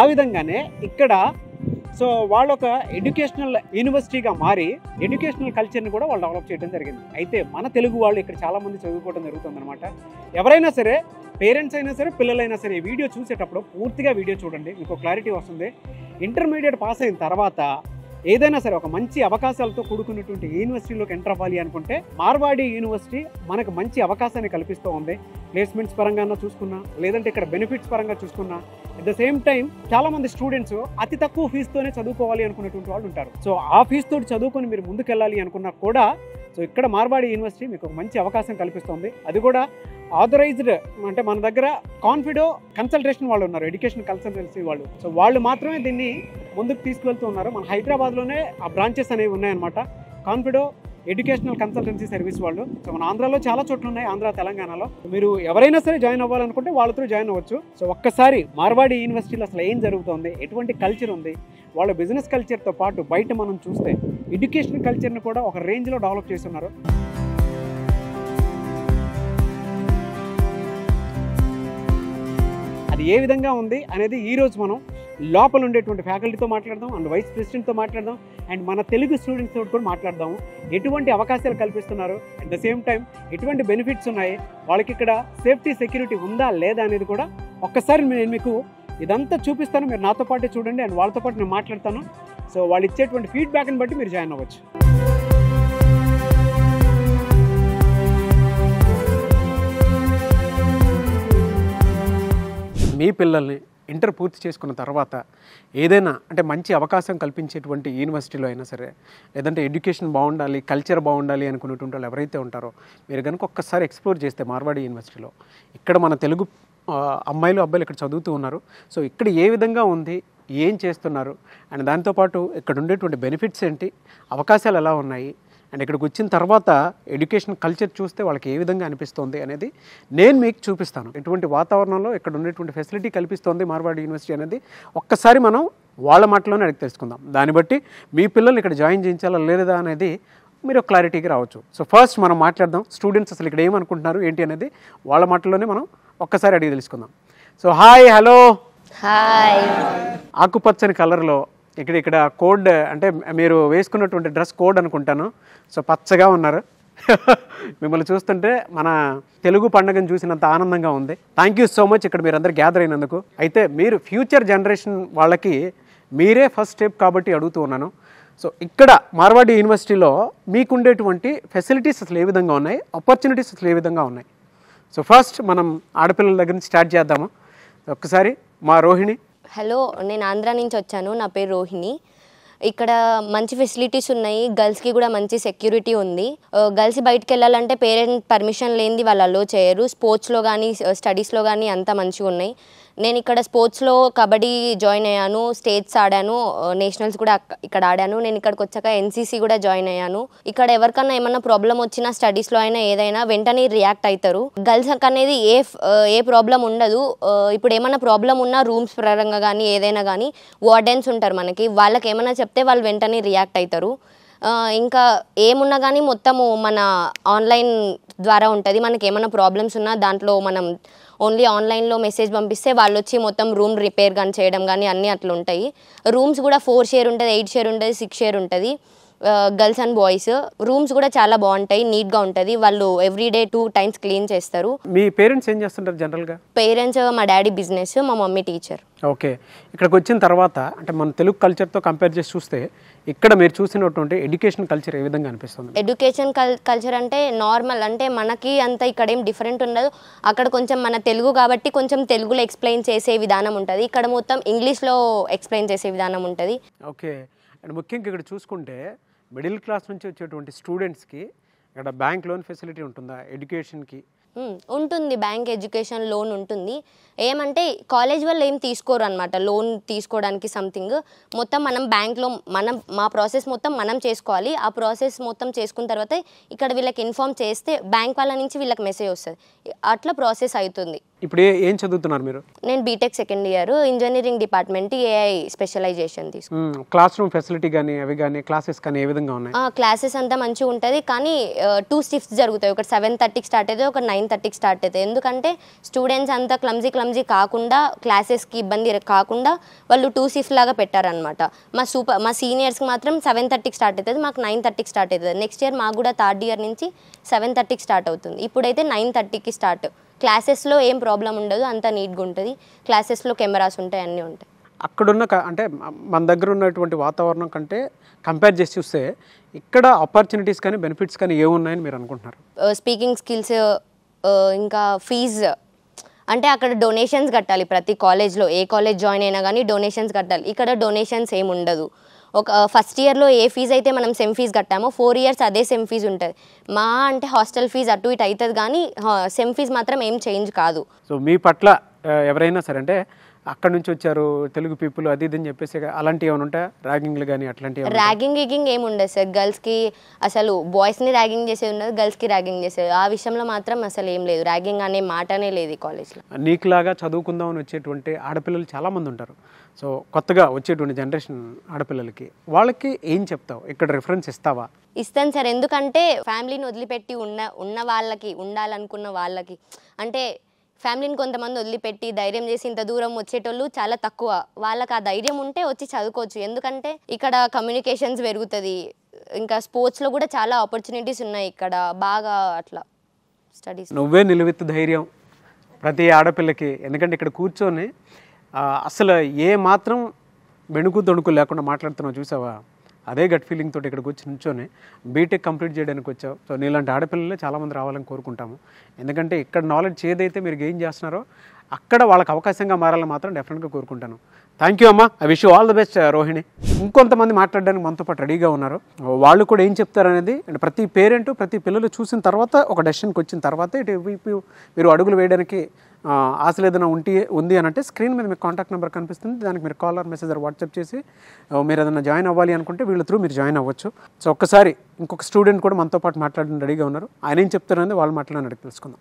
ఆ విధంగానే ఇక్కడ సో వాళ్ళు ఒక ఎడ్యుకేషనల్ యూనివర్సిటీగా మారి ఎడ్యుకేషనల్ కల్చర్ని కూడా వాళ్ళు డెవలప్ చేయడం జరిగింది అయితే మన తెలుగు వాళ్ళు ఇక్కడ చాలామంది చదువుకోవడం అనమాట ఎవరైనా సరే పేరెంట్స్ అయినా సరే పిల్లలైనా సరే వీడియో చూసేటప్పుడు పూర్తిగా వీడియో చూడండి మీకు క్లారిటీ వస్తుంది ఇంటర్మీడియట్ పాస్ అయిన తర్వాత ఏదైనా సరే ఒక మంచి అవకాశాలతో కూడుకున్నటువంటి యూనివర్సిటీలోకి ఎంటర్ అవ్వాలి అనుకుంటే మార్వాడి యూనివర్సిటీ మనకు మంచి అవకాశాన్ని కల్పిస్తూ ఉంది ప్లేస్మెంట్స్ పరంగా చూసుకున్నా లేదంటే ఇక్కడ బెనిఫిట్స్ పరంగా చూసుకున్నా అట్ ద సేమ్ టైం చాలా మంది స్టూడెంట్స్ అతి తక్కువ ఫీజుతోనే చదువుకోవాలి అనుకున్నటువంటి వాళ్ళు ఉంటారు సో ఆ ఫీజుతో చదువుకొని మీరు ముందుకెళ్ళాలి అనుకున్నా కూడా సో ఇక్కడ మార్వాడి యూనివర్సిటీ మీకు ఒక మంచి అవకాశం కల్పిస్తుంది అది కూడా ఆథరైజ్డ్ అంటే మన దగ్గర కాన్ఫిడో కన్సల్టేషన్ వాళ్ళు ఉన్నారు ఎడ్యుకేషన్ కన్సల్టెన్సీ వాళ్ళు సో వాళ్ళు మాత్రమే దీన్ని ముందుకు తీసుకువెళ్తూ ఉన్నారు మన హైదరాబాద్లోనే ఆ బ్రాంచెస్ అనేవి ఉన్నాయన్నమాట కాన్ఫిడో ఎడ్యుకేషనల్ కన్సల్టెన్సీ సర్వీస్ వాళ్ళు సో మన ఆంధ్రాలో చాలా చోట్లు ఉన్నాయి ఆంధ్ర తెలంగాణలో మీరు ఎవరైనా సరే జాయిన్ అవ్వాలనుకుంటే వాళ్ళతో జాయిన్ అవ్వచ్చు సో ఒక్కసారి మార్వాడి యూనివర్సిటీలో అసలు ఏం జరుగుతుంది ఎటువంటి కల్చర్ ఉంది వాళ్ళ బిజినెస్ కల్చర్తో పాటు బయట మనం చూస్తే ఎడ్యుకేషన్ కల్చర్ని కూడా ఒక రేంజ్లో డెవలప్ చేస్తున్నారు అది ఏ విధంగా ఉంది అనేది ఈరోజు మనం లోపల ఉండేటువంటి ఫ్యాకల్టీతో మాట్లాడదాం అండ్ వైస్ ప్రెసిడెంట్తో మాట్లాడదాం అండ్ మన తెలుగు స్టూడెంట్స్ తోటి కూడా మాట్లాడదాము ఎటువంటి అవకాశాలు కల్పిస్తున్నారు అట్ ద సేమ్ టైం ఎటువంటి బెనిఫిట్స్ ఉన్నాయి వాళ్ళకి ఇక్కడ సేఫ్టీ సెక్యూరిటీ ఉందా లేదా అనేది కూడా ఒక్కసారి నేను మీకు ఇదంతా చూపిస్తాను మీరు నాతో పాటే చూడండి అండ్ వాళ్ళతో పాటు నేను మాట్లాడతాను సో వాళ్ళు ఇచ్చేటువంటి ఫీడ్బ్యాక్ని బట్టి మీరు జాయిన్ అవ్వచ్చు మీ పిల్లల్ని ఇంటర్ పూర్తి చేసుకున్న తర్వాత ఏదైనా అంటే మంచి అవకాశం కల్పించేటువంటి యూనివర్సిటీలో అయినా సరే లేదంటే ఎడ్యుకేషన్ బాగుండాలి కల్చర్ బాగుండాలి అనుకునేటువంటి వాళ్ళు ఎవరైతే ఉంటారో మీరు కనుక ఒక్కసారి ఎక్స్ప్లోర్ చేస్తే మార్వాడి యూనివర్సిటీలో ఇక్కడ మన తెలుగు అమ్మాయిలు అబ్బాయిలు ఇక్కడ చదువుతూ ఉన్నారు సో ఇక్కడ ఏ విధంగా ఉంది ఏం చేస్తున్నారు అండ్ దాంతోపాటు ఇక్కడ ఉండేటువంటి బెనిఫిట్స్ ఏంటి అవకాశాలు ఎలా ఉన్నాయి అండ్ ఇక్కడికి వచ్చిన తర్వాత ఎడ్యుకేషన్ కల్చర్ చూస్తే వాళ్ళకి ఏ విధంగా అనిపిస్తుంది అనేది నేను మీకు చూపిస్తాను ఎటువంటి వాతావరణంలో ఇక్కడ ఉండేటువంటి ఫెసిలిటీ కల్పిస్తోంది మార్వాడి యూనివర్సిటీ అనేది ఒక్కసారి మనం వాళ్ళ మాటలోనే అడిగి తెలుసుకుందాం దాన్ని బట్టి మీ పిల్లల్ని ఇక్కడ జాయిన్ చేయించాలా లేదా అనేది మీరు క్లారిటీకి రావచ్చు సో ఫస్ట్ మనం మాట్లాడదాం స్టూడెంట్స్ అసలు ఇక్కడ ఏమనుకుంటున్నారు ఏంటి అనేది వాళ్ళ మాటల్లోనే మనం ఒక్కసారి అడిగి తెలుసుకుందాం సో హాయ్ హలో హాయ్ ఆకుపచ్చని కలర్లో ఇక్కడ ఇక్కడ కోడ్ అంటే మీరు వేసుకున్నటువంటి డ్రెస్ కోడ్ అనుకుంటాను సో పచ్చగా ఉన్నారు మిమ్మల్ని చూస్తుంటే మన తెలుగు పండుగను చూసినంత ఆనందంగా ఉంది థ్యాంక్ యూ సో మచ్ ఇక్కడ మీరు అందరు గ్యాదర్ అయినందుకు అయితే మీరు ఫ్యూచర్ జనరేషన్ వాళ్ళకి మీరే ఫస్ట్ స్టెప్ కాబట్టి అడుగుతూ ఉన్నాను సో ఇక్కడ మార్వాడి యూనివర్సిటీలో మీకుండేటువంటి ఫెసిలిటీస్ అసలు ఏ విధంగా ఉన్నాయి ఆపర్చునిటీస్ అసలు ఏ విధంగా ఉన్నాయి సో ఫస్ట్ మనం ఆడపిల్లల దగ్గర నుంచి స్టార్ట్ చేద్దాము ఒక్కసారి మా రోహిణి హలో నేను ఆంధ్ర నుంచి వచ్చాను నా పేరు రోహిణి ఇక్కడ మంచి ఫెసిలిటీస్ ఉన్నాయి గర్ల్స్కి కూడా మంచి సెక్యూరిటీ ఉంది గర్ల్స్ బయటకు వెళ్ళాలంటే పేరెంట్ పర్మిషన్ లేనిది వాళ్ళు అలో చేయరు స్పోర్ట్స్లో కానీ స్టడీస్లో కానీ అంతా మంచిగా ఉన్నాయి నేను ఇక్కడ స్పోర్ట్స్లో కబడ్డీ జాయిన్ అయ్యాను స్టేట్స్ ఆడాను నేషనల్స్ కూడా ఇక్కడ ఆడాను నేను ఇక్కడికి వచ్చాక ఎన్సీసీ కూడా జాయిన్ అయ్యాను ఇక్కడ ఎవరికన్నా ఏమన్నా ప్రాబ్లం వచ్చినా స్టడీస్లో అయినా ఏదైనా వెంటనే రియాక్ట్ అవుతారు గర్ల్స్ అనేది ఏ ఏ ప్రాబ్లం ఉండదు ఇప్పుడు ఏమైనా ప్రాబ్లం ఉన్నా రూమ్స్ పరంగా కానీ ఏదైనా కానీ వార్డెన్స్ ఉంటారు మనకి వాళ్ళకి ఏమైనా చెప్తే వాళ్ళు వెంటనే రియాక్ట్ అవుతారు ఇంకా ఏమున్నా కానీ మొత్తము మన ఆన్లైన్ ద్వారా ఉంటుంది మనకి ఏమైనా ప్రాబ్లమ్స్ ఉన్నా దాంట్లో మనం ఓన్లీ ఆన్లైన్లో మెసేజ్ పంపిస్తే వాళ్ళు వచ్చి మొత్తం రూమ్ రిపేర్ కానీ చేయడం కానీ అన్నీ అట్లా ఉంటాయి రూమ్స్ కూడా ఫోర్ షేర్ ఉంటుంది ఎయిట్ షేర్ ఉంటుంది సిక్స్ షేర్ ఉంటుంది గర్ల్స్ అండ్ బాయ్స్ రూమ్స్ కూడా చాలా బాగుంటాయి నీట్ గా ఉంటది వాళ్ళు every day two times clean చేస్తారు మీ పేరెంట్స్ ఏం చేస్తుంటారు జనరల్ గా పేరెంట్స్ మా డాడీ బిజినెస్ మా మమ్మీ టీచర్ ఓకే ఇక్కడికి వచ్చిన తర్వాత అంటే మన తెలుగు కల్చర్తో కంపేర్ చేసి చూస్తే ఇక్కడ మీరు చూసినటువంటి ఎడ్యుకేషన్ కల్చర్ ఏ విధంగా అనిపిస్తుంది ఎడ్యుకేషన్ కల్చర్ అంటే నార్మల్ అంటే మనకి అంత ఇక్కడ ఏం డిఫరెంట్ ఉండదు అక్కడ కొంచెం మన తెలుగు కాబట్టి కొంచెం తెలుగులో ఎక్స్ప్లెయిన్ చేసే విధానం ఉంటుంది ఇక్కడ మొత్తం ఇంగ్లీష్లో ఎక్స్ప్లెయిన్ చేసే విధానం ఉంటుంది ఓకే అండ్ ముఖ్యంగా ఇక్కడ చూసుకుంటే మిడిల్ క్లాస్ నుంచి వచ్చేటువంటి స్టూడెంట్స్కి ఇక్కడ బ్యాంక్ లోన్ ఫెసిలిటీ ఉంటుందా ఎడ్యుకేషన్కి ఉంటుంది బ్యాంక్ ఎడ్యుకేషన్ లోన్ ఉంటుంది ఏమంటే కాలేజ్ వాళ్ళు ఏం తీసుకోరు అనమాట లోన్ తీసుకోవడానికి సంథింగ్ మొత్తం మనం బ్యాంక్లో మనం మా ప్రాసెస్ మొత్తం మనం చేసుకోవాలి ఆ ప్రాసెస్ మొత్తం చేసుకున్న తర్వాత ఇక్కడ వీళ్ళకి ఇన్ఫామ్ చేస్తే బ్యాంక్ వాళ్ళ నుంచి వీళ్ళకి మెసేజ్ వస్తుంది అట్లా ప్రాసెస్ అవుతుంది ఇప్పుడు ఏం చదువుతున్నారు మీరు నేను BTech second year engineering department AI specialization తీసుకుంటాను క్లాస్ రూమ్ ఫెసిలిటీ కానీ అవి కానీ క్లాసెస్ కానీ ఏ విధంగా ఉన్నాయి క్లాసెస్ అంతా మంచిగా ఉంటుంది కానీ టూ షిఫ్ట్స్ జరుగుతాయి ఒకటి సెవెన్ థర్టీకి స్టార్ట్ అవుతుంది ఒకటి నైన్ థర్టీకి స్టార్ట్ అవుతుంది ఎందుకంటే స్టూడెంట్స్ అంతా క్లమ్జీ క్లమ్జీ కాకుండా క్లాసెస్కి ఇబ్బంది కాకుండా వాళ్ళు టూ షిఫ్ట్ లాగా పెట్టారనమాట మా సూపర్ మా సీనియర్స్కి మాత్రం సెవెన్ థర్టీకి స్టార్ట్ అవుతుంది మాకు నైన్ థర్టీకి స్టార్ట్ అవుతుంది నెక్స్ట్ ఇయర్ మాకు కూడా థర్డ్ ఇయర్ నుంచి సెవెన్ థర్టీకి స్టార్ట్ అవుతుంది ఇప్పుడైతే నైన్ థర్టీకి స్టార్ట్ క్లాసెస్లో ఏం ప్రాబ్లం ఉండదు అంత నీట్గా ఉంటుంది క్లాసెస్లో కెమెరాస్ ఉంటాయి అన్నీ ఉంటాయి అక్కడున్న అంటే మన దగ్గర ఉన్నటువంటి వాతావరణం కంటే కంపేర్ చేసి చూస్తే ఇక్కడ ఆపర్చునిటీస్ కానీ బెనిఫిట్స్ కానీ ఏమున్నాయని మీరు అనుకుంటున్నారు స్పీకింగ్ స్కిల్స్ ఇంకా ఫీజ్ అంటే అక్కడ డొనేషన్స్ కట్టాలి ప్రతి కాలేజ్లో ఏ కాలేజ్ జాయిన్ అయినా కానీ డొనేషన్స్ కట్టాలి ఇక్కడ డొనేషన్స్ ఏమి ఉండదు ఒక ఫస్ట్ ఇయర్లో ఏ ఫీజు అయితే మనం సెమ్ ఫీజ్ కట్టామో ఫోర్ ఇయర్స్ అదే సెమ్ ఫీజు ఉంటుంది మా అంటే హాస్టల్ ఫీజు అటు ఇటు అవుతుంది కానీ సెమ్ ఫీజ్ మాత్రం ఏం చేంజ్ కాదు సో మీ పట్ల ఎవరైనా సరే అంటే అక్కడ నుంచి వచ్చారు తెలుగు పీపుల్ అది ఇది అని చెప్పేసి అలాంటివి ఏమైనా ఉంటాయా ర్యాగింగ్లు కానీ అట్లాంటివి ర్యాగింగ్ గిగింగ్ ఏమి ఉండదు సార్ గర్ల్స్కి అసలు బాయ్స్ని ర్యాగింగ్ చేసేది ఉండదు గర్ల్స్కి ర్యాగింగ్ చేసేది ఆ విషయంలో మాత్రం అసలు ఏం లేదు ర్యాగింగ్ అనే మాటనే లేదు కాలేజ్లో నీకు చదువుకుందాం చదువుకుందామని వచ్చేటువంటి ఆడపిల్లలు చాలామంది ఉంటారు సో కొత్తగా వచ్చేటువంటి జనరేషన్ ఆడపిల్లలకి వాళ్ళకి ఏం చెప్తావు ఇక్కడ రిఫరెన్స్ ఇస్తావా ఇస్తాను సార్ ఎందుకంటే ఫ్యామిలీని వదిలిపెట్టి ఉన్న ఉన్న వాళ్ళకి ఉండాలనుకున్న వాళ్ళకి అంటే ఫ్యామిలీని కొంతమంది వదిలిపెట్టి ధైర్యం చేసి ఇంత దూరం వచ్చేటోళ్ళు చాలా తక్కువ వాళ్ళకి ఆ ధైర్యం ఉంటే వచ్చి చదువుకోవచ్చు ఎందుకంటే ఇక్కడ కమ్యూనికేషన్స్ పెరుగుతుంది ఇంకా స్పోర్ట్స్లో కూడా చాలా ఆపర్చునిటీస్ ఉన్నాయి ఇక్కడ బాగా అట్లా స్టడీస్ నువ్వే నిలువెత్తు ధైర్యం ప్రతి ఆడపిల్లకి ఎందుకంటే ఇక్కడ కూర్చొని అసలు ఏ మాత్రం వెణుకు దొణుకు లేకుండా మాట్లాడుతున్నావు చూసావా అదే గట్ ఫీలింగ్ తోటి ఇక్కడికి వచ్చి నుంచోనే బీటెక్ కంప్లీట్ చేయడానికి వచ్చావు సో నీలాంటి ఆడపిల్లలే చాలామంది రావాలని కోరుకుంటాము ఎందుకంటే ఇక్కడ నాలెడ్జ్ ఏదైతే మీరు గెయిన్ చేస్తున్నారో అక్కడ వాళ్ళకి అవకాశంగా మారాలని మాత్రం డెఫినెట్గా కోరుకుంటాను థ్యాంక్ యూ అమ్మా I wish you all the best Rohini ఇంకొంతమంది మాట్లాడడానికి మనతో పాటు రెడీగా ఉన్నారు వాళ్ళు కూడా ఏం చెప్తారనేది అండ్ ప్రతి పేరెంట్ ప్రతి పిల్లలు చూసిన తర్వాత ఒక డెసిషన్కి వచ్చిన తర్వాత ఇటు మీరు అడుగులు వేయడానికి ఆశలు ఏదైనా ఉంటే ఉంది అని అంటే స్క్రీన్ మీద మీకు కాంటాక్ట్ నెంబర్ కనిపిస్తుంది దానికి మీరు కాల్ ఆర్ మెసేజ్ వాట్సాప్ చేసి మీరు ఏదైనా జాయిన్ అవ్వాలి అనుకుంటే వీళ్ళ త్రూ మీరు జాయిన్ అవ్వచ్చు సో ఒక్కసారి ఇంకొక స్టూడెంట్ కూడా మనతో పాటు మాట్లాడడం రెడీగా ఉన్నారు ఆయన ఏం అనేది వాళ్ళు మాట్లాడడానికి తెలుసుకుందాం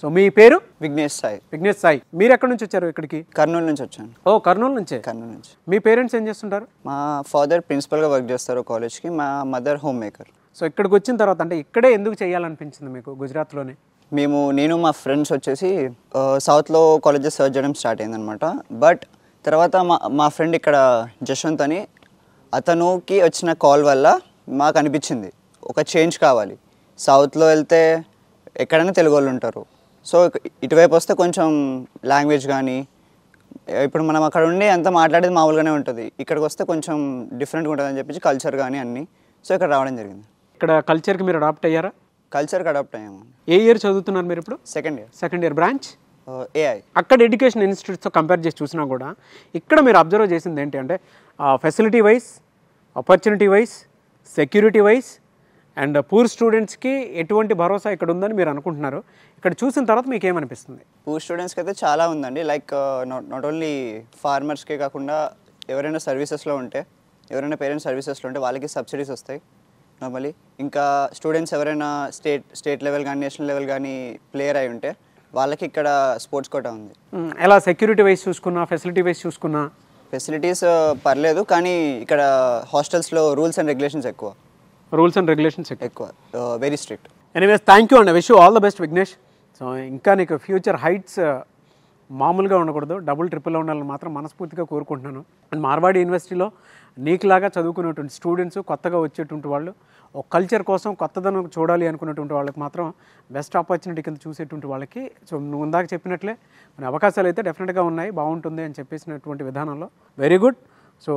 సో మీ పేరు విఘ్నేష్ సాయి విఘ్నేష్ సాయి మీరు ఎక్కడ నుంచి వచ్చారు ఇక్కడికి కర్నూలు నుంచి వచ్చాను ఓ కర్నూలు నుంచి కర్నూలు నుంచి మీ పేరెంట్స్ ఏం చేస్తుంటారు మా ఫాదర్ ప్రిన్సిపల్గా వర్క్ చేస్తారు కాలేజ్కి మా మదర్ హోమ్ మేకర్ సో ఇక్కడికి వచ్చిన తర్వాత అంటే ఇక్కడే ఎందుకు చేయాలనిపించింది మీకు లోనే మేము నేను మా ఫ్రెండ్స్ వచ్చేసి సౌత్లో కాలేజెస్ సర్చ్ చేయడం స్టార్ట్ అయిందనమాట బట్ తర్వాత మా మా ఫ్రెండ్ ఇక్కడ జశ్వంత్ అని అతనుకి వచ్చిన కాల్ వల్ల మాకు అనిపించింది ఒక చేంజ్ కావాలి సౌత్లో వెళ్తే ఎక్కడైనా తెలుగు వాళ్ళు ఉంటారు సో ఇటువైపు వస్తే కొంచెం లాంగ్వేజ్ కానీ ఇప్పుడు మనం అక్కడ ఉండి అంతా మాట్లాడేది మామూలుగానే ఉంటుంది ఇక్కడికి వస్తే కొంచెం డిఫరెంట్గా ఉంటుంది అని చెప్పేసి కల్చర్ కానీ అన్నీ సో ఇక్కడ రావడం జరిగింది ఇక్కడ కల్చర్కి మీరు అడాప్ట్ అయ్యారా కల్చర్కి అడాప్ట్ అయ్యాము ఏ ఇయర్ చదువుతున్నారు మీరు ఇప్పుడు second year second year branch AI అక్కడ ఎడ్యుకేషన్ ఇన్స్టిట్యూట్స్తో కంపేర్ చేసి చూసినా కూడా ఇక్కడ మీరు అబ్జర్వ్ చేసింది ఏంటి అంటే facility wise opportunity wise security wise and poor స్టూడెంట్స్కి ఎటువంటి భరోసా ఇక్కడ ఉందని మీరు అనుకుంటున్నారు ఇక్కడ చూసిన తర్వాత మీకు ఏమనిపిస్తుంది పూర్ స్టూడెంట్స్కి అయితే చాలా ఉందండి లైక్ నాట్ నాట్ ఓన్లీ ఫార్మర్స్కే కాకుండా ఎవరైనా సర్వీసెస్లో ఉంటే ఎవరైనా పేరెంట్స్ సర్వీసెస్లో ఉంటే వాళ్ళకి సబ్సిడీస్ వస్తాయి నార్మలీ ఇంకా స్టూడెంట్స్ ఎవరైనా స్టేట్ స్టేట్ లెవెల్ కానీ నేషనల్ లెవెల్ కానీ ప్లేయర్ అయి ఉంటే వాళ్ళకి ఇక్కడ స్పోర్ట్స్ కోట ఉంది ఎలా సెక్యూరిటీ వైజ్ చూసుకున్నా ఫెసిలిటీ వైజ్ చూసుకున్నా ఫెసిలిటీస్ పర్లేదు కానీ ఇక్కడ హాస్టల్స్లో రూల్స్ అండ్ రెగ్యులేషన్స్ ఎక్కువ రూల్స్ అండ్ రెగ్యులేషన్స్ ఎక్కువ very strict anyways thank you and wish all the best Vignesh so ఇంకా నీకు ఫ్యూచర్ హైట్స్ మామూలుగా ఉండకూడదు డబుల్ ట్రిపుల్లో ఉండాలని మాత్రం మనస్ఫూర్తిగా కోరుకుంటున్నాను అండ్ మార్వాడి యూనివర్సిటీలో నీకులాగా చదువుకునేటువంటి స్టూడెంట్స్ కొత్తగా వచ్చేటువంటి వాళ్ళు ఒక కల్చర్ కోసం కొత్తదనం చూడాలి అనుకునేటువంటి వాళ్ళకి మాత్రం బెస్ట్ ఆపర్చునిటీ కింద చూసేటువంటి వాళ్ళకి సో నువ్వు ఇందాక చెప్పినట్లే మన అవకాశాలు అయితే డెఫినెట్గా ఉన్నాయి బాగుంటుంది అని చెప్పేసినటువంటి విధానంలో వెరీ గుడ్ సో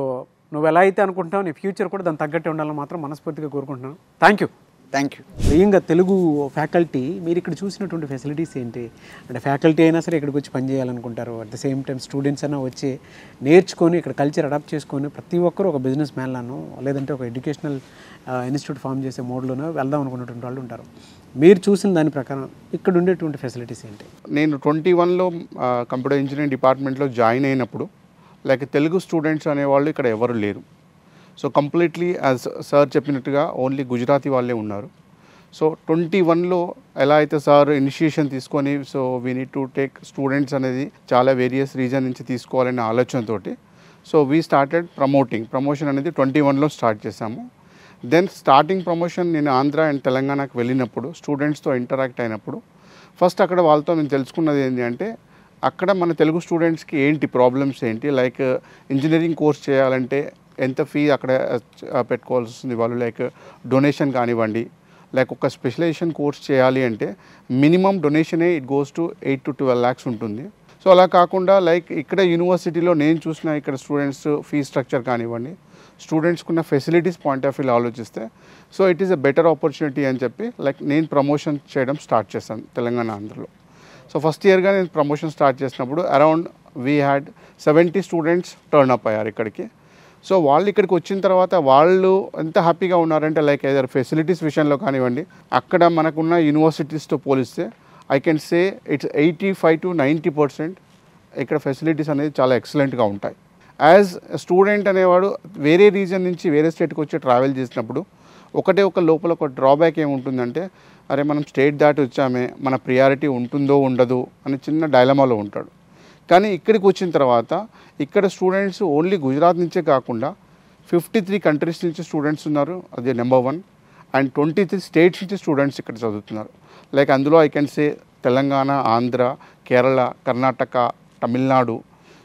నువ్వు ఎలా అయితే అనుకుంటున్నావు నీ ఫ్యూచర్ కూడా దాని తగ్గట్టే ఉండాలని మాత్రం మనస్ఫూర్తిగా కోరుకుంటున్నాను థ్యాంక్ యూ థ్యాంక్ యూ స్వయంగా తెలుగు ఫ్యాకల్టీ మీరు ఇక్కడ చూసినటువంటి ఫెసిలిటీస్ ఏంటి అంటే ఫ్యాకల్టీ అయినా సరే ఇక్కడికి వచ్చి పనిచేయాలనుకుంటారు at the same time students అయినా వచ్చి నేర్చుకొని ఇక్కడ కల్చర్ అడాప్ట్ చేసుకొని ప్రతి ఒక్కరూ ఒక బిజినెస్ మ్యాన్లను లేదంటే ఒక ఎడ్యుకేషనల్ ఇన్స్టిట్యూట్ ఫామ్ చేసే మోడ్లోనో వెళ్దాం అనుకున్నటువంటి వాళ్ళు ఉంటారు మీరు చూసిన దాని ప్రకారం ఇక్కడ ఉండేటువంటి ఫెసిలిటీస్ ఏంటి నేను ట్వంటీ వన్లో కంప్యూటర్ ఇంజనీరింగ్ డిపార్ట్మెంట్లో జాయిన్ అయినప్పుడు లేక తెలుగు స్టూడెంట్స్ అనేవాళ్ళు ఇక్కడ ఎవరు లేరు సో కంప్లీట్లీ యాజ్ సార్ చెప్పినట్టుగా ఓన్లీ గుజరాతీ వాళ్ళే ఉన్నారు సో ట్వంటీ వన్లో ఎలా అయితే సార్ ఇనిషియేషన్ తీసుకొని so we need to take students అనేది చాలా వేరియస్ రీజన్ నుంచి తీసుకోవాలనే ఆలోచనతో so we started promoting promotion అనేది ట్వంటీ వన్లో స్టార్ట్ చేశాము దెన్ స్టార్టింగ్ ప్రమోషన్ నేను ఆంధ్ర అండ్ తెలంగాణకు వెళ్ళినప్పుడు స్టూడెంట్స్తో ఇంటరాక్ట్ అయినప్పుడు ఫస్ట్ అక్కడ వాళ్ళతో నేను తెలుసుకున్నది ఏంటి అంటే అక్కడ మన తెలుగు స్టూడెంట్స్కి ఏంటి ప్రాబ్లమ్స్ ఏంటి లైక్ uh, ఇంజనీరింగ్ కోర్స్ చేయాలంటే ఎంత ఫీ అక్కడ uh, పెట్టుకోవాల్సి వస్తుంది వాళ్ళు లైక్ డొనేషన్ కానివ్వండి లైక్ ఒక స్పెషలైజేషన్ కోర్స్ చేయాలి అంటే మినిమం డొనేషనే it goes to eight to twelve lakhs ఉంటుంది సో అలా కాకుండా లైక్ ఇక్కడ యూనివర్సిటీలో నేను చూసిన ఇక్కడ స్టూడెంట్స్ ఫీ స్ట్రక్చర్ కానివ్వండి స్టూడెంట్స్కున్న ఫెసిలిటీస్ పాయింట్ ఆఫ్ వ్యూలో ఆలోచిస్తే so it is a better opportunity అని చెప్పి లైక్ నేను ప్రమోషన్ చేయడం స్టార్ట్ చేశాను తెలంగాణ ఆంధ్రలో సో ఫస్ట్ ఇయర్గా నేను ప్రమోషన్ స్టార్ట్ చేసినప్పుడు around we had seventy students turn up అయ్యారు ఇక్కడికి సో వాళ్ళు ఇక్కడికి వచ్చిన తర్వాత వాళ్ళు ఎంత హ్యాపీగా ఉన్నారంటే లైక్ ఏదైనా ఫెసిలిటీస్ విషయంలో కానివ్వండి అక్కడ మనకున్న యూనివర్సిటీస్తో పోలిస్తే I can say it's eighty five to ninety percent ఇక్కడ ఫెసిలిటీస్ అనేది చాలా ఎక్సలెంట్గా ఉంటాయి యాజ్ స్టూడెంట్ అనేవాడు వేరే రీజన్ నుంచి వేరే స్టేట్కి వచ్చి ట్రావెల్ చేసినప్పుడు ఒకటే ఒక లోపల ఒక డ్రాబ్యాక్ ఏముంటుందంటే అరే మనం స్టేట్ దాటి వచ్చామే మన ప్రియారిటీ ఉంటుందో ఉండదు అని చిన్న డైలమాలో ఉంటాడు కానీ ఇక్కడికి వచ్చిన తర్వాత ఇక్కడ స్టూడెంట్స్ ఓన్లీ గుజరాత్ నుంచే కాకుండా ఫిఫ్టీ త్రీ కంట్రీస్ నుంచి స్టూడెంట్స్ ఉన్నారు అది number one and twenty three states నుంచి స్టూడెంట్స్ ఇక్కడ చదువుతున్నారు లైక్ అందులో I can say Telangana Andhra Kerala Karnataka Tamil Nadu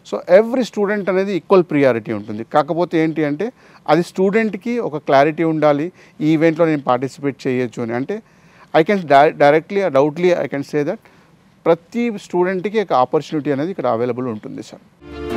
so every student అనేది ఈక్వల్ ప్రియారిటీ ఉంటుంది కాకపోతే ఏంటి అంటే అది స్టూడెంట్కి ఒక క్లారిటీ ఉండాలి ఈ ఈవెంట్లో నేను పార్టిసిపేట్ చేయొచ్చు అని అంటే I can directly doubtly I can say that ప్రతి స్టూడెంట్కి ఒక ఆపర్చునిటీ అనేది ఇక్కడ అవైలబుల్ ఉంటుంది సార్